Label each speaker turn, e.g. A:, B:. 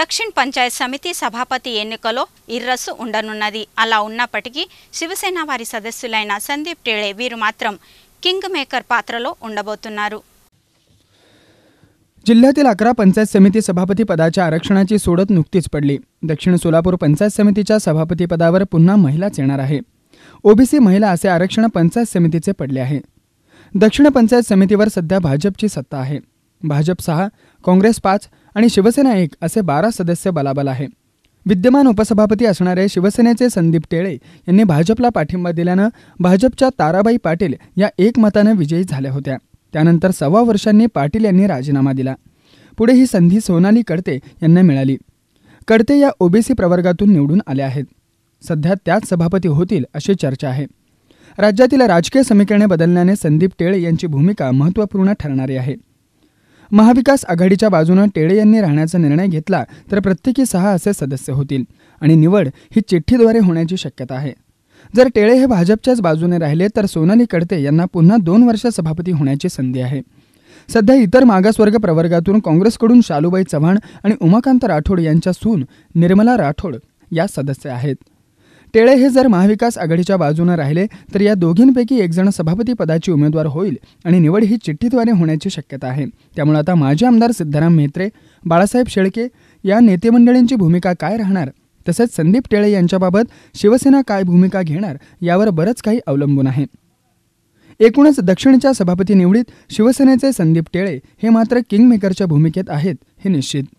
A: దక్షిణ్ పంచాయత్ సమితి సభాపతి ఎన్నికలో ఇర్రసు ఉండనున్నది అలా ఉన్నప్పటికీ శివసేన వారి సదస్సులైన సందీప్ టేళే వీరు మాత్రం किंग मेकर पात्रलो उंडबोतुन्नारू
B: जिल्ह्यातील अकरा पंचायत समिती सभापती पदाच्या आरक्षणाची सोडत नुकतीच पडली दक्षिण सोलापूर पंचायत समितीच्या सभापतीपदावर पुन्हा महिलाच येणार आहे ओबीसी महिला असे आरक्षण पंचायत समितीचे पडले आहे दक्षिण पंचायत समितीवर सध्या भाजपची सत्ता आहे भाजप सहा काँग्रेस पाच आणि शिवसेना एक असे बारा सदस्य बलाबल आहे विद्यमान उपसभापती असणारे शिवसेनेचे संदीप टेळे यांनी भाजपला पाठिंबा दिल्यानं भाजपच्या ताराबाई पाटील या एकमतानं विजयी झाल्या होत्या त्यानंतर सव्वा वर्षांनी पाटील यांनी राजीनामा दिला पुढे ही संधी सोनाली कडते यांना मिळाली कडते या ओबीसी प्रवर्गातून निवडून आल्या आहेत सध्या त्याच सभापती होतील अशी चर्चा आहे राज्यातील राजकीय समीकरणे बदलण्याने संदीप टेळे यांची भूमिका महत्त्वपूर्ण ठरणारी आहे महाविकास आघाडीच्या बाजूनं टेळे यांनी राहण्याचा निर्णय घेतला तर प्रत्येकी सहा असे सदस्य होतील आणि निवड ही चिठ्ठीद्वारे होण्याची शक्यता आहे जर टेळे हे भाजपच्याच बाजूने राहिले तर सोनाली कडते यांना पुन्हा दोन वर्ष सभापती होण्याची संधी आहे सध्या इतर मागासवर्ग प्रवर्गातून काँग्रेसकडून शालूबाई चव्हाण आणि उमाकांत राठोड यांच्या सून निर्मला राठोड या सदस्य आहेत टेळे हे जर महाविकास आघाडीच्या बाजूनं राहिले तर या दोघींपैकी एकजण सभापती पदाची उमेदवार होईल आणि निवड ही चिठ्ठीद्वारे होण्याची शक्यता आहे त्यामुळे आता माजी आमदार सिद्धाराम म्हेत्रे बाळासाहेब शेळके या नेतेमंडळींची भूमिका काय राहणार तसेच संदीप टेळे यांच्याबाबत शिवसेना काय भूमिका घेणार यावर बरंच काही अवलंबून आहे एकूणच दक्षिणच्या सभापती निवडीत शिवसेनेचे संदीप टेळे हे मात्र किंगमेकरच्या भूमिकेत आहेत हे निश्चित